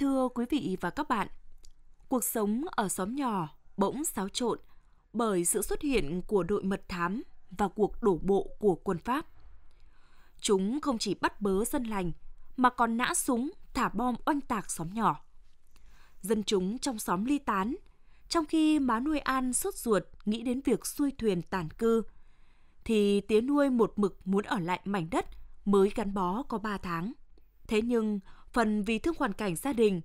Thưa quý vị và các bạn, cuộc sống ở xóm nhỏ bỗng xáo trộn bởi sự xuất hiện của đội mật thám và cuộc đổ bộ của quân Pháp. Chúng không chỉ bắt bớ dân lành mà còn nã súng, thả bom oanh tạc xóm nhỏ. Dân chúng trong xóm ly tán, trong khi má nuôi An sốt ruột nghĩ đến việc xuôi thuyền tàn cư, thì tía nuôi một mực muốn ở lại mảnh đất mới gắn bó có 3 tháng. Thế nhưng, phần vì thương hoàn cảnh gia đình,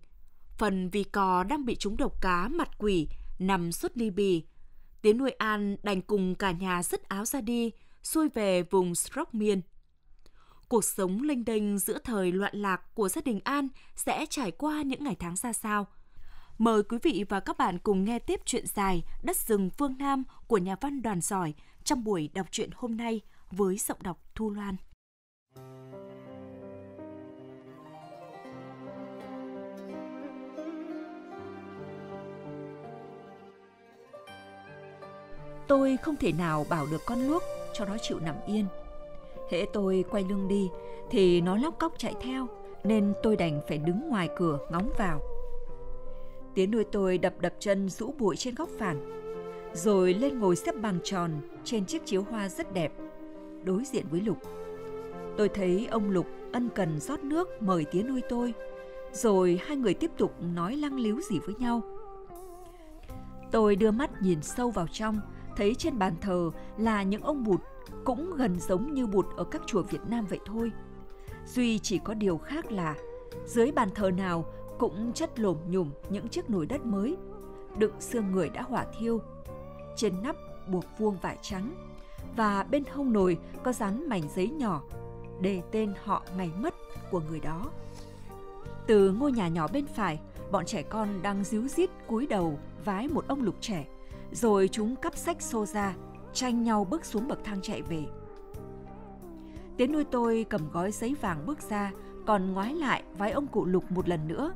phần vì cò đang bị trúng độc cá mặt quỷ nằm suốt ly bì. Tiến nuôi An đành cùng cả nhà dứt áo ra đi, xuôi về vùng Srok Miên. Cuộc sống linh đênh giữa thời loạn lạc của gia đình An sẽ trải qua những ngày tháng ra sao? Mời quý vị và các bạn cùng nghe tiếp chuyện dài Đất rừng phương Nam của nhà văn đoàn giỏi trong buổi đọc truyện hôm nay với giọng đọc Thu Loan. Tôi không thể nào bảo được con luốc cho nó chịu nằm yên. Hễ tôi quay lưng đi thì nó lóc cóc chạy theo nên tôi đành phải đứng ngoài cửa ngóng vào. Tiếng nuôi tôi đập đập chân rũ bụi trên góc phản rồi lên ngồi xếp bằng tròn trên chiếc chiếu hoa rất đẹp đối diện với Lục. Tôi thấy ông Lục ân cần rót nước mời tía nuôi tôi, rồi hai người tiếp tục nói lăng líu gì với nhau. Tôi đưa mắt nhìn sâu vào trong thấy trên bàn thờ là những ông bụt cũng gần giống như bụt ở các chùa Việt Nam vậy thôi. Duy chỉ có điều khác là dưới bàn thờ nào cũng chất lồm nhùm những chiếc nồi đất mới, đựng xương người đã hỏa thiêu. Trên nắp buộc vuông vải trắng và bên hông nồi có dán mảnh giấy nhỏ đề tên họ ngày mất của người đó. Từ ngôi nhà nhỏ bên phải, bọn trẻ con đang díu dít cúi đầu vái một ông lục trẻ rồi chúng cắp sách xô ra, tranh nhau bước xuống bậc thang chạy về. Tiến nuôi tôi cầm gói giấy vàng bước ra, còn ngoái lại vái ông cụ Lục một lần nữa.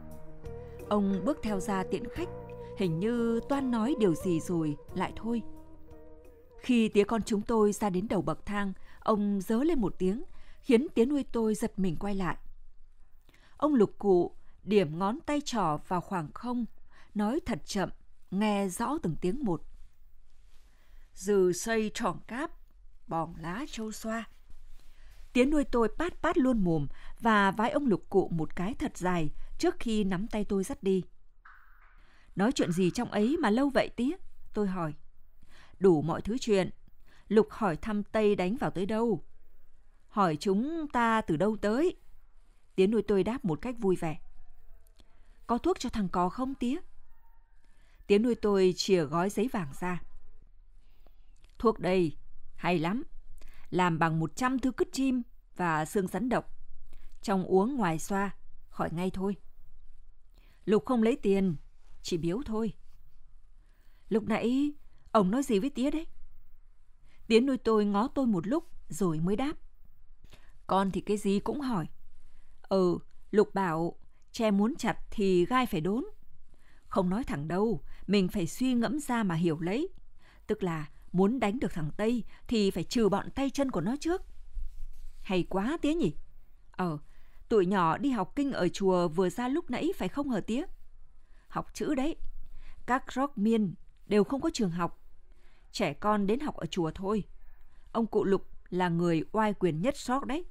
Ông bước theo ra tiễn khách, hình như toan nói điều gì rồi, lại thôi. Khi tía con chúng tôi ra đến đầu bậc thang, ông dớ lên một tiếng, khiến tía nuôi tôi giật mình quay lại. Ông Lục Cụ điểm ngón tay trỏ vào khoảng không, nói thật chậm nghe rõ từng tiếng một. Dừ xây tròn cáp, bỏng lá châu xoa. Tiếng nuôi tôi pát pát luôn mồm và vái ông lục cụ một cái thật dài trước khi nắm tay tôi dắt đi. Nói chuyện gì trong ấy mà lâu vậy tía? Tôi hỏi. Đủ mọi thứ chuyện. Lục hỏi thăm Tây đánh vào tới đâu? Hỏi chúng ta từ đâu tới? Tiến nuôi tôi đáp một cách vui vẻ. Có thuốc cho thằng cò không tía? Tiến nuôi tôi chìa gói giấy vàng ra. Thuốc đây, hay lắm. Làm bằng 100 thứ cứt chim và xương rắn độc. Trong uống ngoài xoa, khỏi ngay thôi. Lục không lấy tiền, chỉ biếu thôi. Lúc nãy, ông nói gì với tía đấy? Tiến nuôi tôi ngó tôi một lúc rồi mới đáp. Con thì cái gì cũng hỏi. Ừ, Lục bảo, tre muốn chặt thì gai phải đốn. Không nói thẳng đâu, mình phải suy ngẫm ra mà hiểu lấy. Tức là muốn đánh được thằng Tây thì phải trừ bọn tay chân của nó trước. Hay quá tía nhỉ? Ờ, tuổi nhỏ đi học kinh ở chùa vừa ra lúc nãy phải không hờ tía? Học chữ đấy. Các rock miên đều không có trường học. Trẻ con đến học ở chùa thôi. Ông cụ Lục là người oai quyền nhất sót đấy.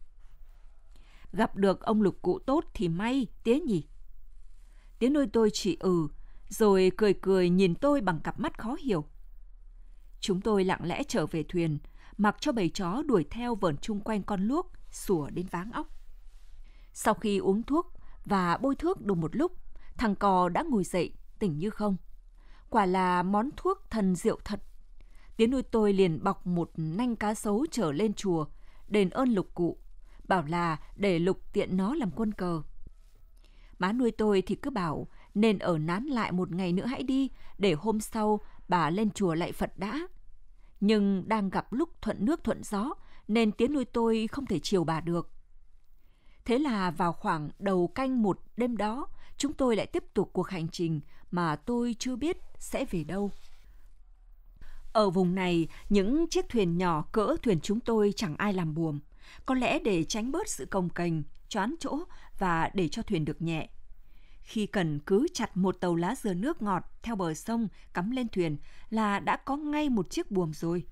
Gặp được ông Lục cụ tốt thì may, tía nhỉ? Tiếng nuôi tôi chỉ ừ, rồi cười cười nhìn tôi bằng cặp mắt khó hiểu. Chúng tôi lặng lẽ trở về thuyền, mặc cho bầy chó đuổi theo vờn chung quanh con luốc, sủa đến váng óc. Sau khi uống thuốc và bôi thuốc đủ một lúc, thằng cò đã ngồi dậy, tỉnh như không. Quả là món thuốc thần diệu thật. Tiến nuôi tôi liền bọc một nanh cá sấu trở lên chùa, đền ơn lục cụ, bảo là để lục tiện nó làm quân cờ. Má nuôi tôi thì cứ bảo nên ở nán lại một ngày nữa hãy đi, để hôm sau bà lên chùa lại Phật đã. Nhưng đang gặp lúc thuận nước thuận gió, nên tiếng nuôi tôi không thể chiều bà được. Thế là vào khoảng đầu canh một đêm đó, chúng tôi lại tiếp tục cuộc hành trình mà tôi chưa biết sẽ về đâu. Ở vùng này, những chiếc thuyền nhỏ cỡ thuyền chúng tôi chẳng ai làm buồm. Có lẽ để tránh bớt sự cồng cành, choán chỗ và để cho thuyền được nhẹ. Khi cần cứ chặt một tàu lá dừa nước ngọt theo bờ sông cắm lên thuyền là đã có ngay một chiếc buồm rồi.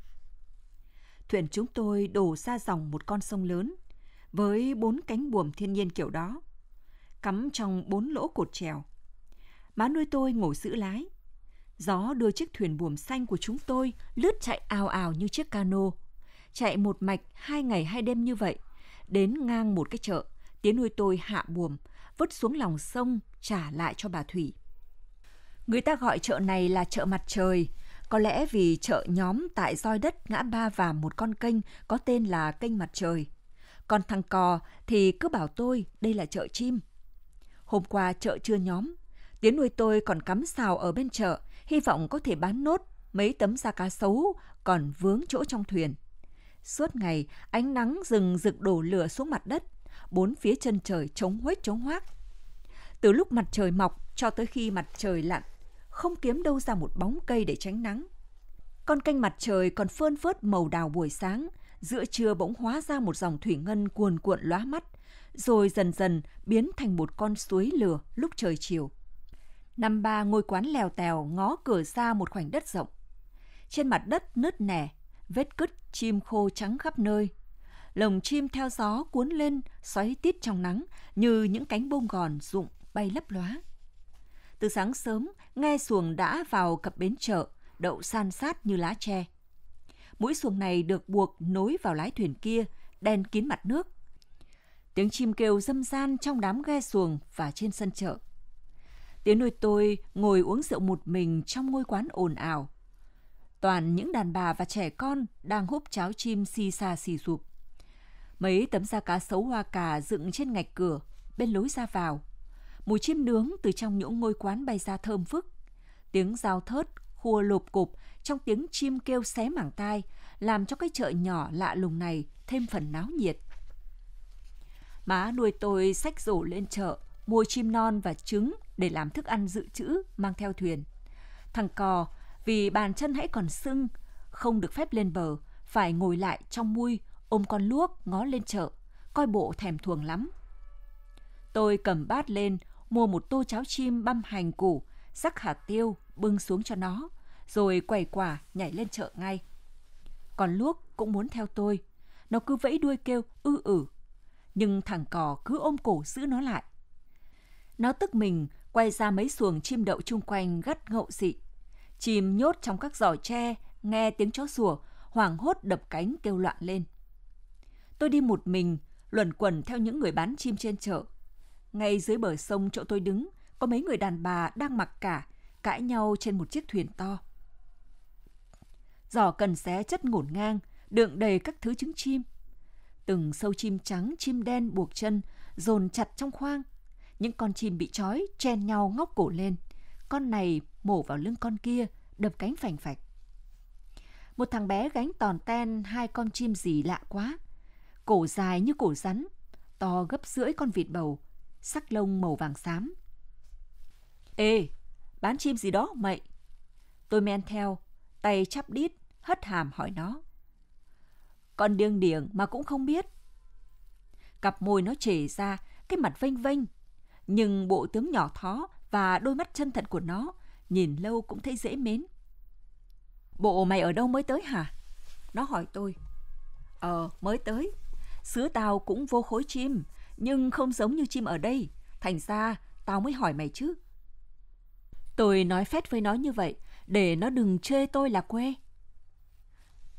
Thuyền chúng tôi đổ ra dòng một con sông lớn với bốn cánh buồm thiên nhiên kiểu đó, cắm trong bốn lỗ cột trèo. Má nuôi tôi ngồi giữ lái. Gió đưa chiếc thuyền buồm xanh của chúng tôi lướt chạy ào ào như chiếc cano. Chạy một mạch hai ngày hai đêm như vậy, đến ngang một cái chợ Tía nuôi tôi hạ buồm, vứt xuống lòng sông trả lại cho bà Thủy. Người ta gọi chợ này là chợ mặt trời, có lẽ vì chợ nhóm tại roi đất ngã ba và một con kênh có tên là kênh mặt trời. Còn thằng cò thì cứ bảo tôi đây là chợ chim. Hôm qua chợ chưa nhóm, tiếng nuôi tôi còn cắm xào ở bên chợ, hy vọng có thể bán nốt mấy tấm da cá sấu còn vướng chỗ trong thuyền. Suốt ngày, ánh nắng rừng rực đổ lửa xuống mặt đất, bốn phía chân trời trống huếch trống hoác. Từ lúc mặt trời mọc cho tới khi mặt trời lặn, không kiếm đâu ra một bóng cây để tránh nắng. Con canh mặt trời còn phơn phớt màu đào buổi sáng, giữa trưa bỗng hóa ra một dòng thủy ngân cuồn cuộn lóa mắt, rồi dần dần biến thành một con suối lửa lúc trời chiều. Năm ba ngôi quán lèo tèo ngó cửa ra một khoảnh đất rộng. Trên mặt đất nứt nẻ, vết cứt chim khô trắng khắp nơi – lồng chim theo gió cuốn lên, xoáy tít trong nắng như những cánh bông gòn rụng bay lấp lóa. Từ sáng sớm, nghe xuồng đã vào cập bến chợ, đậu san sát như lá tre. Mũi xuồng này được buộc nối vào lái thuyền kia, đen kín mặt nước. Tiếng chim kêu râm gian trong đám ghe xuồng và trên sân chợ. Tiếng nuôi tôi ngồi uống rượu một mình trong ngôi quán ồn ào. Toàn những đàn bà và trẻ con đang húp cháo chim xì xa xì sụp. Mấy tấm da cá sấu hoa cà dựng trên ngạch cửa, bên lối ra vào. Mùi chim nướng từ trong những ngôi quán bay ra thơm phức. Tiếng giao thớt, khua lộp cộp trong tiếng chim kêu xé mảng tai, làm cho cái chợ nhỏ lạ lùng này thêm phần náo nhiệt. Má nuôi tôi xách rổ lên chợ, mua chim non và trứng để làm thức ăn dự trữ mang theo thuyền. Thằng cò vì bàn chân hãy còn sưng, không được phép lên bờ, phải ngồi lại trong mui ôm con luốc ngó lên chợ, coi bộ thèm thuồng lắm. Tôi cầm bát lên, mua một tô cháo chim băm hành củ, rắc hạt tiêu, bưng xuống cho nó, rồi quẩy quả nhảy lên chợ ngay. Còn luốc cũng muốn theo tôi, nó cứ vẫy đuôi kêu ư ử, nhưng thằng cò cứ ôm cổ giữ nó lại. Nó tức mình quay ra mấy xuồng chim đậu chung quanh gắt ngậu dị. Chim nhốt trong các giỏ tre, nghe tiếng chó sủa, hoảng hốt đập cánh kêu loạn lên. Tôi đi một mình, luẩn quẩn theo những người bán chim trên chợ. Ngay dưới bờ sông chỗ tôi đứng, có mấy người đàn bà đang mặc cả, cãi nhau trên một chiếc thuyền to. Giỏ cần xé chất ngổn ngang, đựng đầy các thứ trứng chim. Từng sâu chim trắng, chim đen buộc chân, dồn chặt trong khoang. Những con chim bị trói, chen nhau ngóc cổ lên. Con này mổ vào lưng con kia, đập cánh phành phạch. Một thằng bé gánh tòn ten hai con chim gì lạ quá, cổ dài như cổ rắn, to gấp rưỡi con vịt bầu, sắc lông màu vàng xám. Ê, bán chim gì đó mậy? Tôi men theo, tay chắp đít, hất hàm hỏi nó. Con điêng điển mà cũng không biết. Cặp môi nó trề ra, cái mặt vênh vênh, nhưng bộ tướng nhỏ thó và đôi mắt chân thật của nó nhìn lâu cũng thấy dễ mến. Bộ mày ở đâu mới tới hả? Nó hỏi tôi. Ờ, mới tới xứ tao cũng vô khối chim, nhưng không giống như chim ở đây. Thành ra, tao mới hỏi mày chứ. Tôi nói phét với nó như vậy, để nó đừng chê tôi là quê.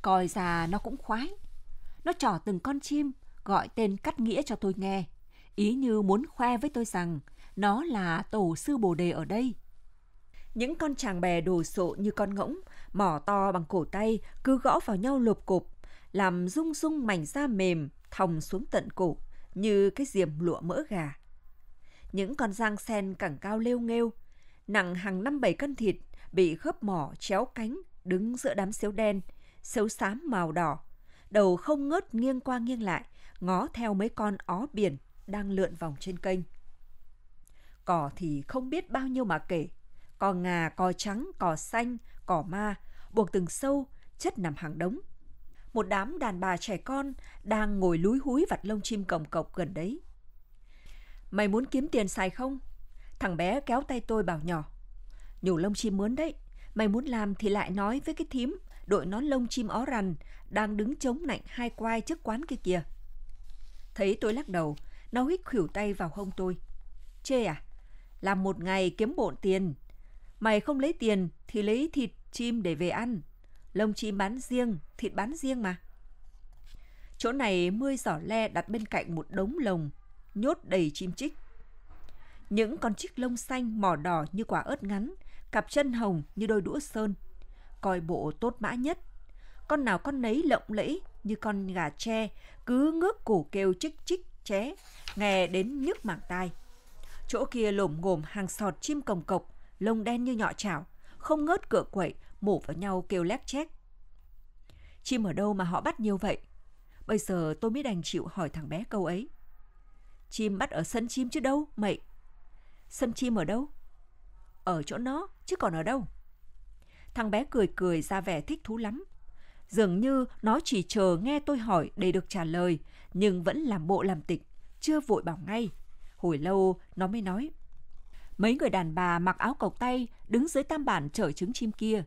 Coi ra nó cũng khoái. Nó trỏ từng con chim, gọi tên cắt nghĩa cho tôi nghe. Ý như muốn khoe với tôi rằng nó là tổ sư bồ đề ở đây. Những con chàng bè đồ sộ như con ngỗng, mỏ to bằng cổ tay cứ gõ vào nhau lộp cộp, làm rung rung mảnh da mềm, thòng xuống tận cổ như cái diềm lụa mỡ gà. Những con giang sen cẳng cao lêu nghêu, nặng hàng năm bảy cân thịt bị khớp mỏ chéo cánh đứng giữa đám xếu đen, xếu xám màu đỏ, đầu không ngớt nghiêng qua nghiêng lại, ngó theo mấy con ó biển đang lượn vòng trên kênh. Cỏ thì không biết bao nhiêu mà kể, cỏ ngà, cỏ trắng, cỏ xanh, cỏ ma, buộc từng sâu, chất nằm hàng đống – một đám đàn bà trẻ con đang ngồi lúi húi vặt lông chim cồng cộc gần đấy. Mày muốn kiếm tiền xài không? Thằng bé kéo tay tôi bảo nhỏ. nhổ lông chim mướn đấy, mày muốn làm thì lại nói với cái thím đội nón lông chim ó rằn đang đứng chống nạnh hai quai trước quán kia kìa. Thấy tôi lắc đầu, nó hít khỉu tay vào hông tôi. Chê à? Làm một ngày kiếm bộn tiền. Mày không lấy tiền thì lấy thịt chim để về ăn lông chim bán riêng, thịt bán riêng mà. Chỗ này mươi giỏ le đặt bên cạnh một đống lồng, nhốt đầy chim chích. Những con chích lông xanh mỏ đỏ như quả ớt ngắn, cặp chân hồng như đôi đũa sơn. Coi bộ tốt mã nhất. Con nào con nấy lộng lẫy như con gà tre, cứ ngước cổ kêu chích chích ché, nghe đến nhức mảng tai. Chỗ kia lổm ngồm hàng sọt chim cồng cộc, lông đen như nhọ chảo, không ngớt cửa quậy, mổ vào nhau kêu lác chét. Chim ở đâu mà họ bắt nhiều vậy? Bây giờ tôi mới đành chịu hỏi thằng bé câu ấy. Chim bắt ở sân chim chứ đâu, mậy Sân chim ở đâu? Ở chỗ nó, chứ còn ở đâu? Thằng bé cười cười ra vẻ thích thú lắm. Dường như nó chỉ chờ nghe tôi hỏi để được trả lời, nhưng vẫn làm bộ làm tịch, chưa vội bảo ngay. Hồi lâu nó mới nói. Mấy người đàn bà mặc áo cộc tay đứng dưới tam bản chở trứng chim kia,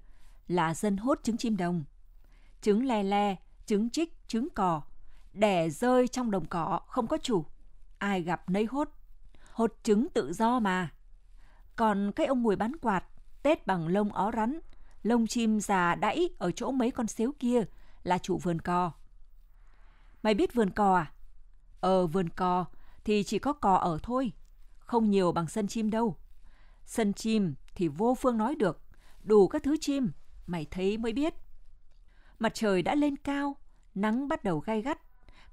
là dân hốt trứng chim đồng. Trứng le le, trứng chích, trứng cò, đẻ rơi trong đồng cỏ không có chủ, ai gặp nấy hốt. Hốt trứng tự do mà. Còn cái ông mùi bán quạt, tết bằng lông ó rắn, lông chim già đẫy ở chỗ mấy con xếu kia là chủ vườn cò. Mày biết vườn cò à? Ờ vườn cò thì chỉ có cò ở thôi, không nhiều bằng sân chim đâu. Sân chim thì vô phương nói được, đủ các thứ chim, mày thấy mới biết. Mặt trời đã lên cao, nắng bắt đầu gai gắt.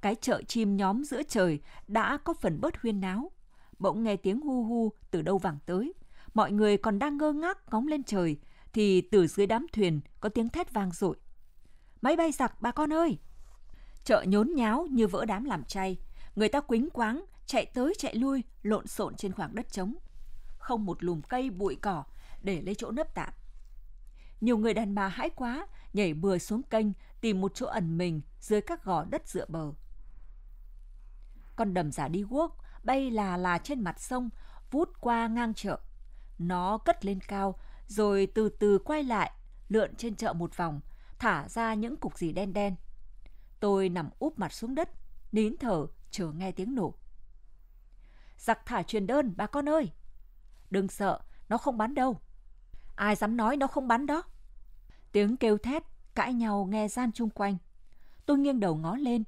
Cái chợ chim nhóm giữa trời đã có phần bớt huyên náo. Bỗng nghe tiếng hu hu từ đâu vẳng tới. Mọi người còn đang ngơ ngác ngóng lên trời, thì từ dưới đám thuyền có tiếng thét vang dội. Máy bay giặc bà con ơi! Chợ nhốn nháo như vỡ đám làm chay. Người ta quính quáng, chạy tới chạy lui, lộn xộn trên khoảng đất trống. Không một lùm cây bụi cỏ để lấy chỗ nấp tạm nhiều người đàn bà hãi quá, nhảy bừa xuống kênh, tìm một chỗ ẩn mình dưới các gò đất dựa bờ. Con đầm giả đi guốc, bay là là trên mặt sông, vút qua ngang chợ. Nó cất lên cao, rồi từ từ quay lại, lượn trên chợ một vòng, thả ra những cục gì đen đen. Tôi nằm úp mặt xuống đất, nín thở, chờ nghe tiếng nổ. Giặc thả truyền đơn, bà con ơi! Đừng sợ, nó không bắn đâu. Ai dám nói nó không bắn đó? Tiếng kêu thét, cãi nhau nghe gian chung quanh. Tôi nghiêng đầu ngó lên.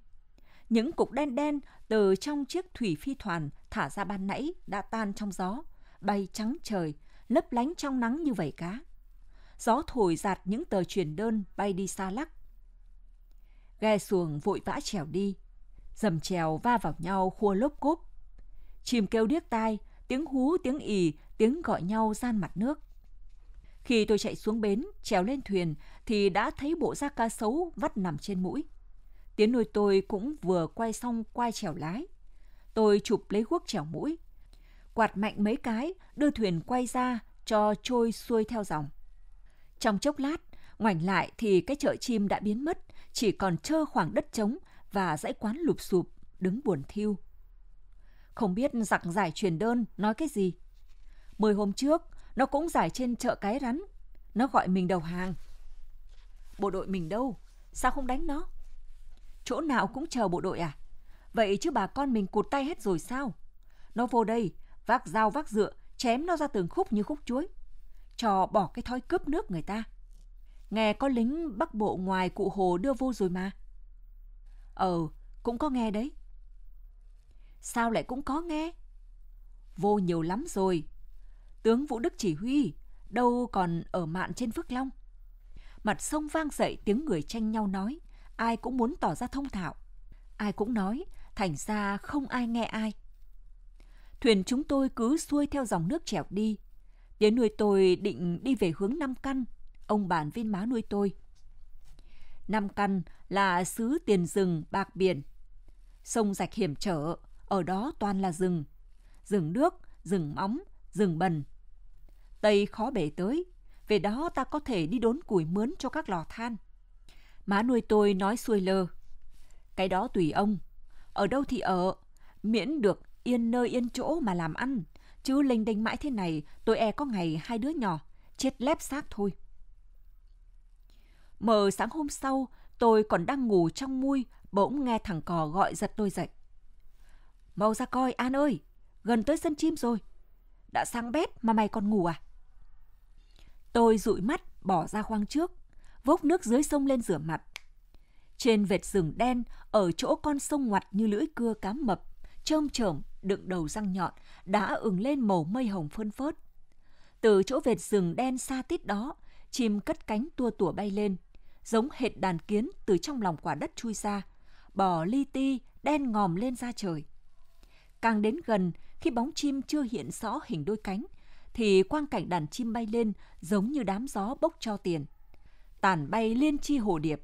Những cục đen đen từ trong chiếc thủy phi thoàn thả ra ban nãy đã tan trong gió, bay trắng trời, lấp lánh trong nắng như vậy cá. Gió thổi giạt những tờ truyền đơn bay đi xa lắc. Ghe xuồng vội vã trèo đi, dầm trèo va vào nhau khua lốp cốp. Chìm kêu điếc tai, tiếng hú, tiếng ì, tiếng gọi nhau gian mặt nước. Khi tôi chạy xuống bến, trèo lên thuyền thì đã thấy bộ da cá sấu vắt nằm trên mũi. Tiến nuôi tôi cũng vừa quay xong quay trèo lái. Tôi chụp lấy guốc trèo mũi. Quạt mạnh mấy cái, đưa thuyền quay ra cho trôi xuôi theo dòng. Trong chốc lát, ngoảnh lại thì cái chợ chim đã biến mất, chỉ còn trơ khoảng đất trống và dãy quán lụp xụp, đứng buồn thiêu. Không biết giặc giải truyền đơn nói cái gì. Mười hôm trước, nó cũng giải trên chợ cái rắn. Nó gọi mình đầu hàng. Bộ đội mình đâu? Sao không đánh nó? Chỗ nào cũng chờ bộ đội à? Vậy chứ bà con mình cụt tay hết rồi sao? Nó vô đây, vác dao vác dựa, chém nó ra từng khúc như khúc chuối. Cho bỏ cái thói cướp nước người ta. Nghe có lính bắc bộ ngoài cụ hồ đưa vô rồi mà. Ờ, cũng có nghe đấy. Sao lại cũng có nghe? Vô nhiều lắm rồi, tướng Vũ Đức chỉ huy, đâu còn ở mạn trên Phước Long. Mặt sông vang dậy tiếng người tranh nhau nói, ai cũng muốn tỏ ra thông thạo. Ai cũng nói, thành ra không ai nghe ai. Thuyền chúng tôi cứ xuôi theo dòng nước trèo đi. đến nuôi tôi định đi về hướng Nam Căn, ông bàn viên má nuôi tôi. Nam Căn là xứ tiền rừng, bạc biển. Sông rạch hiểm trở, ở đó toàn là rừng. Rừng nước, rừng móng, rừng bần. Tây khó bể tới, về đó ta có thể đi đốn củi mướn cho các lò than. Má nuôi tôi nói xuôi lơ. Cái đó tùy ông, ở đâu thì ở, miễn được yên nơi yên chỗ mà làm ăn, chứ linh đinh mãi thế này tôi e có ngày hai đứa nhỏ, chết lép xác thôi. Mờ sáng hôm sau, tôi còn đang ngủ trong mui, bỗng nghe thằng cò gọi giật tôi dậy. Mau ra coi, An ơi, gần tới sân chim rồi đã sang bếp mà mày còn ngủ à? Tôi dụi mắt bỏ ra khoang trước, vốc nước dưới sông lên rửa mặt. Trên vệt rừng đen, ở chỗ con sông ngoặt như lưỡi cưa cám mập, trơm trởm, đựng đầu răng nhọn, đã ửng lên màu mây hồng phơn phớt. Từ chỗ vệt rừng đen xa tít đó, chim cất cánh tua tủa bay lên, giống hệt đàn kiến từ trong lòng quả đất chui ra, bò li ti, đen ngòm lên ra trời. Càng đến gần, khi bóng chim chưa hiện rõ hình đôi cánh, thì quang cảnh đàn chim bay lên giống như đám gió bốc cho tiền. Tàn bay liên chi hồ điệp.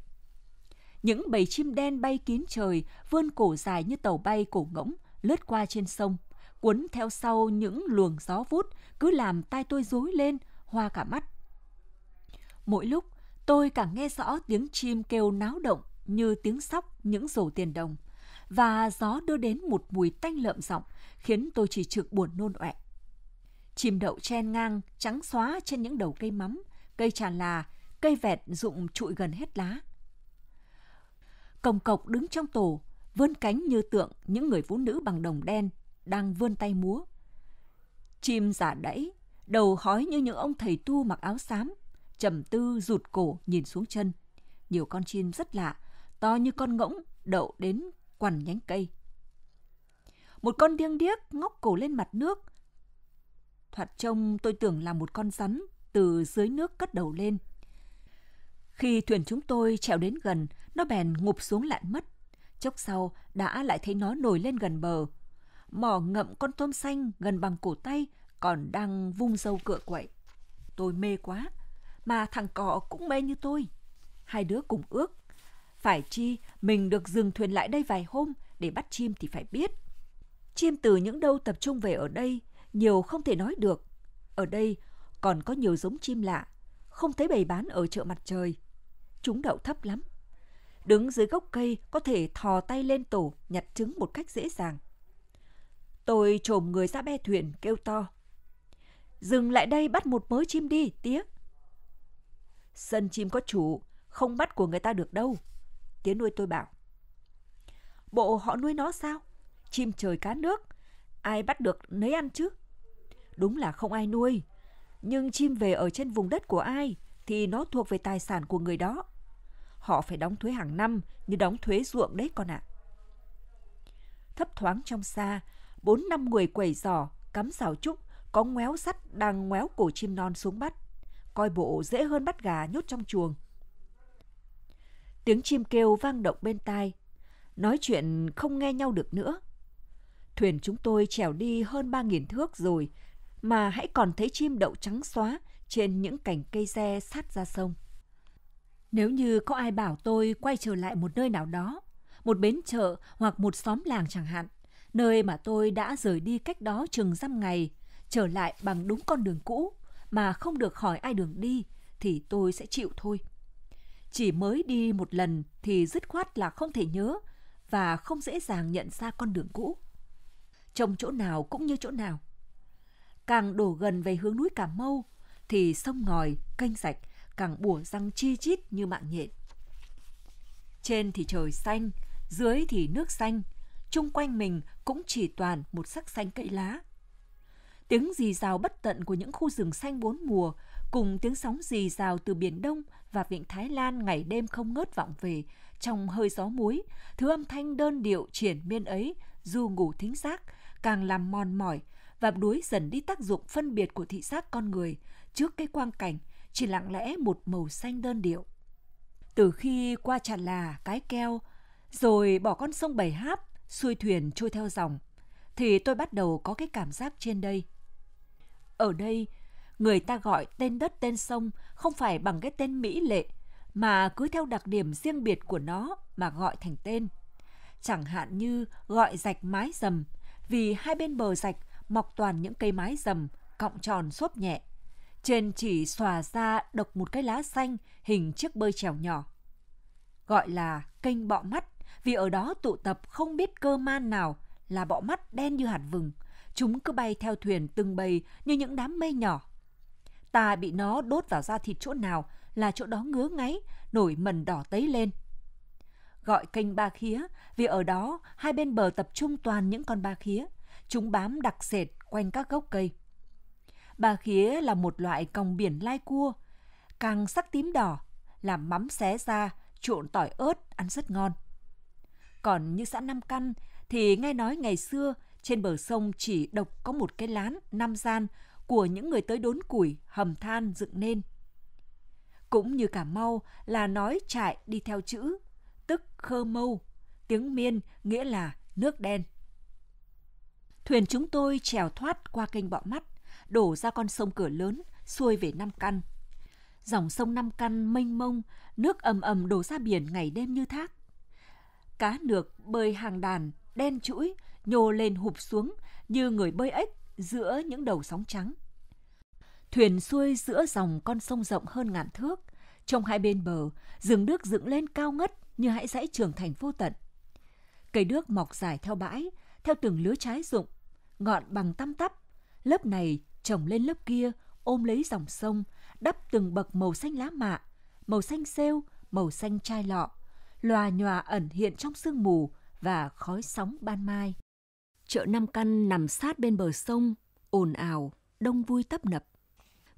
Những bầy chim đen bay kín trời, vươn cổ dài như tàu bay cổ ngỗng, lướt qua trên sông, cuốn theo sau những luồng gió vút, cứ làm tai tôi rối lên, hoa cả mắt. Mỗi lúc, tôi càng nghe rõ tiếng chim kêu náo động như tiếng sóc những rổ tiền đồng và gió đưa đến một mùi tanh lợm giọng khiến tôi chỉ trực buồn nôn ọe. Chim đậu chen ngang, trắng xóa trên những đầu cây mắm, cây trà là, cây vẹt rụng trụi gần hết lá. Cồng cộc đứng trong tổ, vươn cánh như tượng những người phụ nữ bằng đồng đen đang vươn tay múa. Chim giả đẫy, đầu hói như những ông thầy tu mặc áo xám, trầm tư rụt cổ nhìn xuống chân. Nhiều con chim rất lạ, to như con ngỗng, đậu đến quằn nhánh cây. Một con điêng điếc ngóc cổ lên mặt nước. Thoạt trông tôi tưởng là một con rắn từ dưới nước cất đầu lên. Khi thuyền chúng tôi trèo đến gần, nó bèn ngụp xuống lặn mất. Chốc sau đã lại thấy nó nổi lên gần bờ. Mỏ ngậm con tôm xanh gần bằng cổ tay còn đang vung dâu cựa quậy. Tôi mê quá, mà thằng cọ cũng mê như tôi. Hai đứa cùng ước phải chi mình được dừng thuyền lại đây vài hôm để bắt chim thì phải biết. Chim từ những đâu tập trung về ở đây, nhiều không thể nói được. Ở đây còn có nhiều giống chim lạ, không thấy bày bán ở chợ mặt trời. Chúng đậu thấp lắm. Đứng dưới gốc cây có thể thò tay lên tổ nhặt trứng một cách dễ dàng. Tôi trồm người ra be thuyền kêu to. Dừng lại đây bắt một mớ chim đi, tía. Sân chim có chủ, không bắt của người ta được đâu. Tía nuôi tôi bảo. Bộ họ nuôi nó sao? Chim trời cá nước, ai bắt được nấy ăn chứ? Đúng là không ai nuôi, nhưng chim về ở trên vùng đất của ai thì nó thuộc về tài sản của người đó. Họ phải đóng thuế hàng năm như đóng thuế ruộng đấy con ạ. À. Thấp thoáng trong xa, bốn năm người quẩy giỏ, cắm rào trúc, có ngoéo sắt đang ngoéo cổ chim non xuống bắt. Coi bộ dễ hơn bắt gà nhốt trong chuồng. Tiếng chim kêu vang động bên tai. Nói chuyện không nghe nhau được nữa. Thuyền chúng tôi trèo đi hơn ba nghìn thước rồi mà hãy còn thấy chim đậu trắng xóa trên những cành cây tre sát ra sông. Nếu như có ai bảo tôi quay trở lại một nơi nào đó, một bến chợ hoặc một xóm làng chẳng hạn, nơi mà tôi đã rời đi cách đó chừng dăm ngày, trở lại bằng đúng con đường cũ mà không được hỏi ai đường đi thì tôi sẽ chịu thôi. Chỉ mới đi một lần thì dứt khoát là không thể nhớ và không dễ dàng nhận ra con đường cũ. Trông chỗ nào cũng như chỗ nào. Càng đổ gần về hướng núi Cà Mau thì sông ngòi, kênh rạch càng bùa răng chi chít như mạng nhện. Trên thì trời xanh, dưới thì nước xanh, chung quanh mình cũng chỉ toàn một sắc xanh cây lá. Tiếng rì rào bất tận của những khu rừng xanh bốn mùa cùng tiếng sóng rì rào từ biển Đông và vịnh Thái Lan ngày đêm không ngớt vọng về, trong hơi gió muối, thứ âm thanh đơn điệu triển miên ấy, dù ngủ thính giác, càng làm mòn mỏi và đuối dần đi tác dụng phân biệt của thị giác con người trước cái quang cảnh chỉ lặng lẽ một màu xanh đơn điệu. Từ khi qua Trà Là, Cái Keo, rồi bỏ con sông Bảy Háp, xuôi thuyền trôi theo dòng, thì tôi bắt đầu có cái cảm giác trên đây. Ở đây, người ta gọi tên đất tên sông không phải bằng cái tên mỹ lệ mà cứ theo đặc điểm riêng biệt của nó mà gọi thành tên. Chẳng hạn như gọi rạch mái dầm, vì hai bên bờ rạch mọc toàn những cây mái dầm, cọng tròn xốp nhẹ. Trên chỉ xòa ra độc một cái lá xanh hình chiếc bơi trèo nhỏ. Gọi là kênh bọ mắt, vì ở đó tụ tập không biết cơ man nào là bọ mắt đen như hạt vừng. Chúng cứ bay theo thuyền từng bầy như những đám mây nhỏ ta bị nó đốt vào da thịt chỗ nào là chỗ đó ngứa ngáy, nổi mẩn đỏ tấy lên. Gọi kênh ba khía vì ở đó hai bên bờ tập trung toàn những con ba khía. Chúng bám đặc sệt quanh các gốc cây. Ba khía là một loại còng biển lai cua, càng sắc tím đỏ, làm mắm xé ra, trộn tỏi ớt, ăn rất ngon. Còn như xã Nam Căn thì nghe nói ngày xưa trên bờ sông chỉ độc có một cái lán, năm gian, của những người tới đốn củi, hầm than dựng nên. Cũng như cả Mau là nói trại đi theo chữ, tức khơ mâu, tiếng miên nghĩa là nước đen. Thuyền chúng tôi trèo thoát qua kênh bọ mắt, đổ ra con sông cửa lớn, xuôi về Nam Căn. Dòng sông Nam Căn mênh mông, nước ầm ầm đổ ra biển ngày đêm như thác. Cá nược bơi hàng đàn, đen chuỗi, nhô lên hụp xuống như người bơi ếch giữa những đầu sóng trắng. Thuyền xuôi giữa dòng con sông rộng hơn ngàn thước, trong hai bên bờ, rừng nước dựng lên cao ngất như hãy dãy trường thành vô tận. Cây đước mọc dài theo bãi, theo từng lứa trái rụng, ngọn bằng tăm tắp, lớp này trồng lên lớp kia, ôm lấy dòng sông, đắp từng bậc màu xanh lá mạ, màu xanh xêu, màu xanh chai lọ, lòa nhòa ẩn hiện trong sương mù và khói sóng ban mai. Chợ Nam Căn nằm sát bên bờ sông, ồn ào, đông vui tấp nập.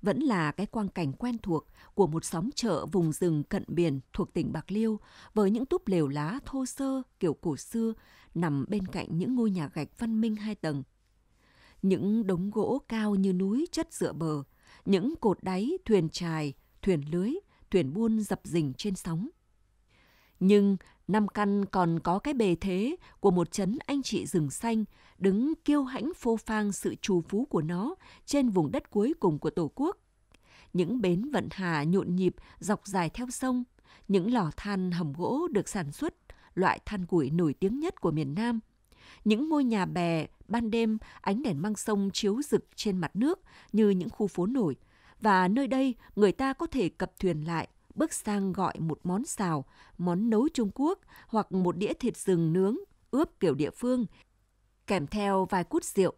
Vẫn là cái quang cảnh quen thuộc của một xóm chợ vùng rừng cận biển thuộc tỉnh Bạc Liêu với những túp lều lá thô sơ kiểu cổ xưa nằm bên cạnh những ngôi nhà gạch văn minh hai tầng. Những đống gỗ cao như núi chất dựa bờ, những cột đáy, thuyền chài, thuyền lưới, thuyền buôn dập dình trên sóng. Nhưng Năm căn còn có cái bề thế của một chấn anh chị rừng xanh, đứng kiêu hãnh phô phang sự trù phú của nó trên vùng đất cuối cùng của Tổ quốc. Những bến vận hà nhộn nhịp dọc dài theo sông, những lò than hầm gỗ được sản xuất, loại than củi nổi tiếng nhất của miền Nam. Những ngôi nhà bè, ban đêm ánh đèn mang sông chiếu rực trên mặt nước như những khu phố nổi, và nơi đây người ta có thể cập thuyền lại bước sang gọi một món xào, món nấu Trung Quốc hoặc một đĩa thịt rừng nướng, ướp kiểu địa phương, kèm theo vài cút rượu.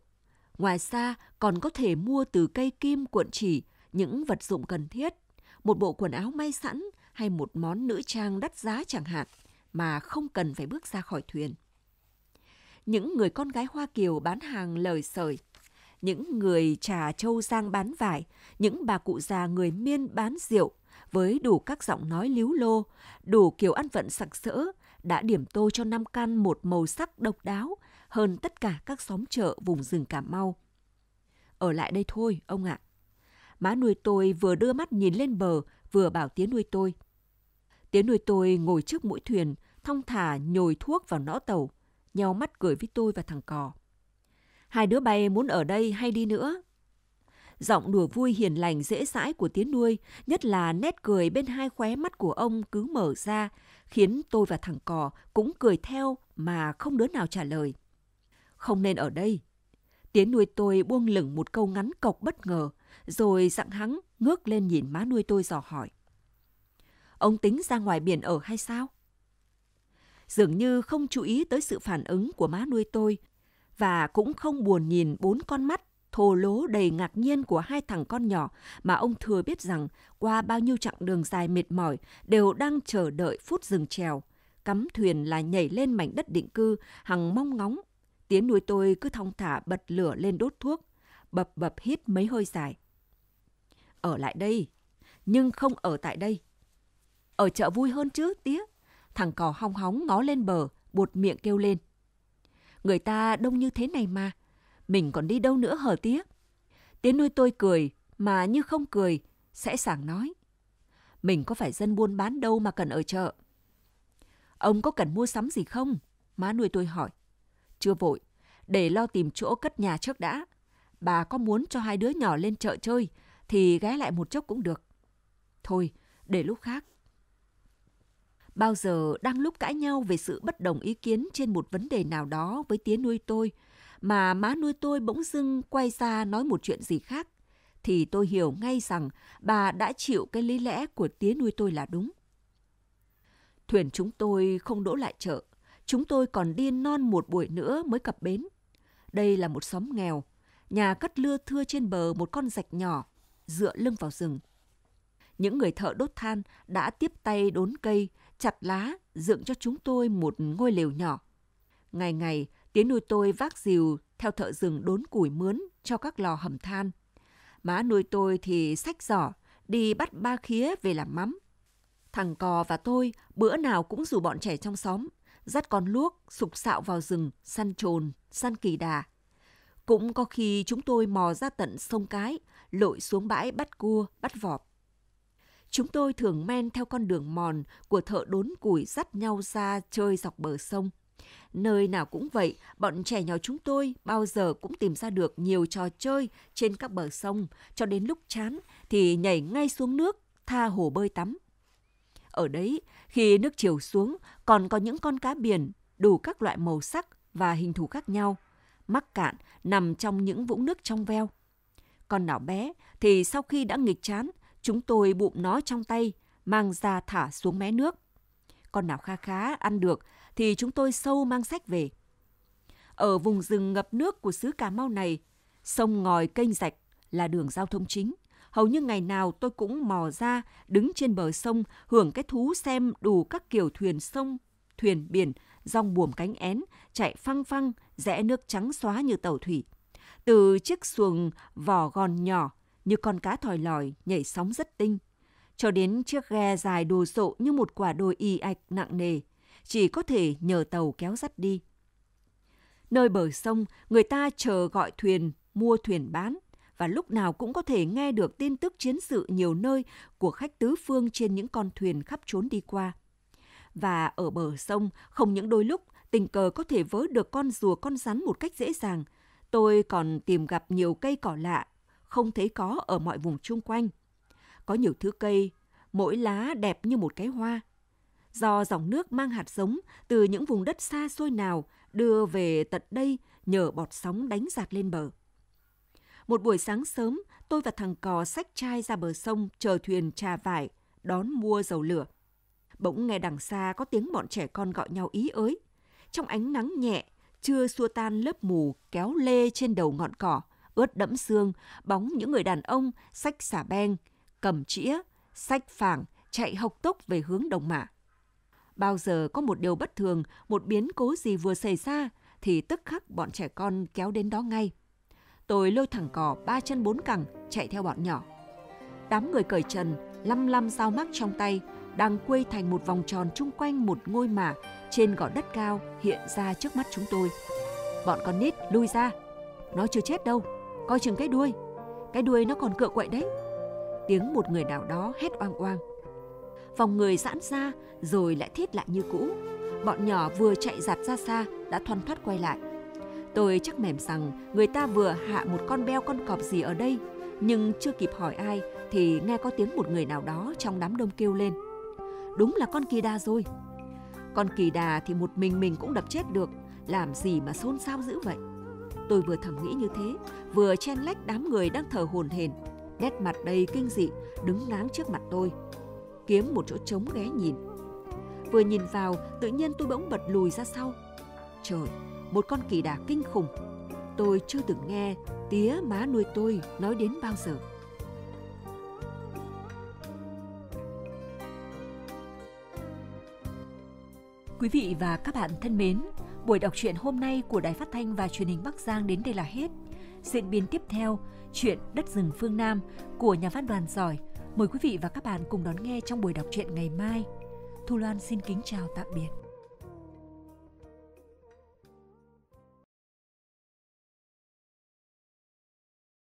Ngoài ra, còn có thể mua từ cây kim cuộn chỉ những vật dụng cần thiết, một bộ quần áo may sẵn hay một món nữ trang đắt giá chẳng hạn mà không cần phải bước ra khỏi thuyền. Những người con gái Hoa Kiều bán hàng lời sởi, những người trà châu Giang bán vải, những bà cụ già người miên bán rượu, với đủ các giọng nói líu lô, đủ kiểu ăn vận sặc sỡ, đã điểm tô cho Nam Can một màu sắc độc đáo hơn tất cả các xóm chợ vùng rừng Cà Mau. Ở lại đây thôi, ông ạ. À. Má nuôi tôi vừa đưa mắt nhìn lên bờ, vừa bảo tiếng nuôi tôi. Tiếng nuôi tôi ngồi trước mũi thuyền, thong thả nhồi thuốc vào nõ tàu, nhau mắt cười với tôi và thằng cò. Hai đứa bay muốn ở đây hay đi nữa? Giọng đùa vui hiền lành dễ dãi của Tiến nuôi, nhất là nét cười bên hai khóe mắt của ông cứ mở ra, khiến tôi và thằng cò cũng cười theo mà không đứa nào trả lời. Không nên ở đây. Tiến nuôi tôi buông lửng một câu ngắn cộc bất ngờ, rồi dặn hắn ngước lên nhìn má nuôi tôi dò hỏi. Ông tính ra ngoài biển ở hay sao? Dường như không chú ý tới sự phản ứng của má nuôi tôi và cũng không buồn nhìn bốn con mắt thô lố đầy ngạc nhiên của hai thằng con nhỏ mà ông thừa biết rằng qua bao nhiêu chặng đường dài mệt mỏi đều đang chờ đợi phút dừng trèo. Cắm thuyền là nhảy lên mảnh đất định cư, hằng mong ngóng. Tiếng nuôi tôi cứ thong thả bật lửa lên đốt thuốc, bập bập hít mấy hơi dài. Ở lại đây, nhưng không ở tại đây. Ở chợ vui hơn chứ, tía. Thằng cò hong hóng ngó lên bờ, buột miệng kêu lên. Người ta đông như thế này mà, mình còn đi đâu nữa hờ tía. Tiến nuôi tôi cười, mà như không cười, sẽ sảng nói. Mình có phải dân buôn bán đâu mà cần ở chợ. Ông có cần mua sắm gì không? Má nuôi tôi hỏi. Chưa vội, để lo tìm chỗ cất nhà trước đã. Bà có muốn cho hai đứa nhỏ lên chợ chơi thì ghé lại một chốc cũng được. Thôi, để lúc khác. Bao giờ đang lúc cãi nhau về sự bất đồng ý kiến trên một vấn đề nào đó với tía nuôi tôi, mà má nuôi tôi bỗng dưng quay ra nói một chuyện gì khác, thì tôi hiểu ngay rằng bà đã chịu cái lý lẽ của tía nuôi tôi là đúng. Thuyền chúng tôi không đỗ lại chợ, chúng tôi còn đi non một buổi nữa mới cập bến. Đây là một xóm nghèo, nhà cất lưa thưa trên bờ một con rạch nhỏ, dựa lưng vào rừng. Những người thợ đốt than đã tiếp tay đốn cây, chặt lá, dựng cho chúng tôi một ngôi lều nhỏ. Ngày ngày, tiến nuôi tôi vác dìu theo thợ rừng đốn củi mướn cho các lò hầm than. Má nuôi tôi thì sách giỏ, đi bắt ba khía về làm mắm. Thằng cò và tôi bữa nào cũng rủ bọn trẻ trong xóm, dắt con luốc, sục sạo vào rừng, săn trồn, săn kỳ đà. Cũng có khi chúng tôi mò ra tận sông cái, lội xuống bãi bắt cua, bắt vọp. Chúng tôi thường men theo con đường mòn của thợ đốn củi dắt nhau ra chơi dọc bờ sông. Nơi nào cũng vậy, bọn trẻ nhỏ chúng tôi bao giờ cũng tìm ra được nhiều trò chơi trên các bờ sông, cho đến lúc chán thì nhảy ngay xuống nước, tha hồ bơi tắm. Ở đấy, khi nước chiều xuống, còn có những con cá biển đủ các loại màu sắc và hình thù khác nhau, mắc cạn nằm trong những vũng nước trong veo. Con nào bé thì sau khi đã nghịch chán, chúng tôi bụng nó trong tay, mang ra thả xuống mé nước. Con nào kha khá ăn được thì chúng tôi sâu mang sách về. Ở vùng rừng ngập nước của xứ Cà Mau này, sông ngòi kênh rạch là đường giao thông chính. Hầu như ngày nào tôi cũng mò ra, đứng trên bờ sông, hưởng cái thú xem đủ các kiểu thuyền sông, thuyền biển, rong buồm cánh én, chạy phăng phăng, rẽ nước trắng xóa như tàu thủy. Từ chiếc xuồng vỏ gòn nhỏ, như con cá thòi lòi, nhảy sóng rất tinh, cho đến chiếc ghe dài đồ sộ như một quả đồi y ạch nặng nề, chỉ có thể nhờ tàu kéo dắt đi. Nơi bờ sông, người ta chờ gọi thuyền, mua thuyền bán và lúc nào cũng có thể nghe được tin tức chiến sự nhiều nơi của khách tứ phương trên những con thuyền khắp trốn đi qua. Và ở bờ sông, không những đôi lúc tình cờ có thể vớ được con rùa con rắn một cách dễ dàng. Tôi còn tìm gặp nhiều cây cỏ lạ, không thấy có ở mọi vùng chung quanh. Có nhiều thứ cây, mỗi lá đẹp như một cái hoa do dòng nước mang hạt giống từ những vùng đất xa xôi nào đưa về tận đây nhờ bọt sóng đánh giạt lên bờ. Một buổi sáng sớm, tôi và thằng cò xách chai ra bờ sông chờ thuyền trà vải, đón mua dầu lửa. Bỗng nghe đằng xa có tiếng bọn trẻ con gọi nhau ý ới. Trong ánh nắng nhẹ, chưa xua tan lớp mù kéo lê trên đầu ngọn cỏ, ướt đẫm xương, bóng những người đàn ông xách xả beng, cầm chĩa, xách phảng, chạy hộc tốc về hướng đồng mạ. Bao giờ có một điều bất thường, một biến cố gì vừa xảy ra, thì tức khắc bọn trẻ con kéo đến đó ngay. Tôi lôi thẳng cỏ ba chân bốn cẳng, chạy theo bọn nhỏ. Đám người cởi trần, lăm lăm dao mắc trong tay, đang quây thành một vòng tròn chung quanh một ngôi mả trên gò đất cao hiện ra trước mắt chúng tôi. Bọn con nít lui ra, nó chưa chết đâu, coi chừng cái đuôi, cái đuôi nó còn cựa quậy đấy. Tiếng một người nào đó hét oang oang vòng người giãn ra rồi lại thiết lại như cũ. Bọn nhỏ vừa chạy giặt ra xa đã thoăn thoát quay lại. Tôi chắc mềm rằng người ta vừa hạ một con beo con cọp gì ở đây, nhưng chưa kịp hỏi ai thì nghe có tiếng một người nào đó trong đám đông kêu lên. Đúng là con kỳ đà rồi. Con kỳ đà thì một mình mình cũng đập chết được, làm gì mà xôn xao dữ vậy? Tôi vừa thầm nghĩ như thế, vừa chen lách đám người đang thở hồn hển, nét mặt đầy kinh dị, đứng ngáng trước mặt tôi, kiếm một chỗ trống ghé nhìn. Vừa nhìn vào, tự nhiên tôi bỗng bật lùi ra sau. Trời, một con kỳ đà kinh khủng. Tôi chưa từng nghe tía má nuôi tôi nói đến bao giờ. Quý vị và các bạn thân mến, buổi đọc truyện hôm nay của Đài Phát thanh và Truyền hình Bắc Giang đến đây là hết. Diễn biến tiếp theo, chuyện Đất rừng phương Nam của nhà văn đoàn giỏi Mời quý vị và các bạn cùng đón nghe trong buổi đọc truyện ngày mai. Thu Loan xin kính chào tạm biệt.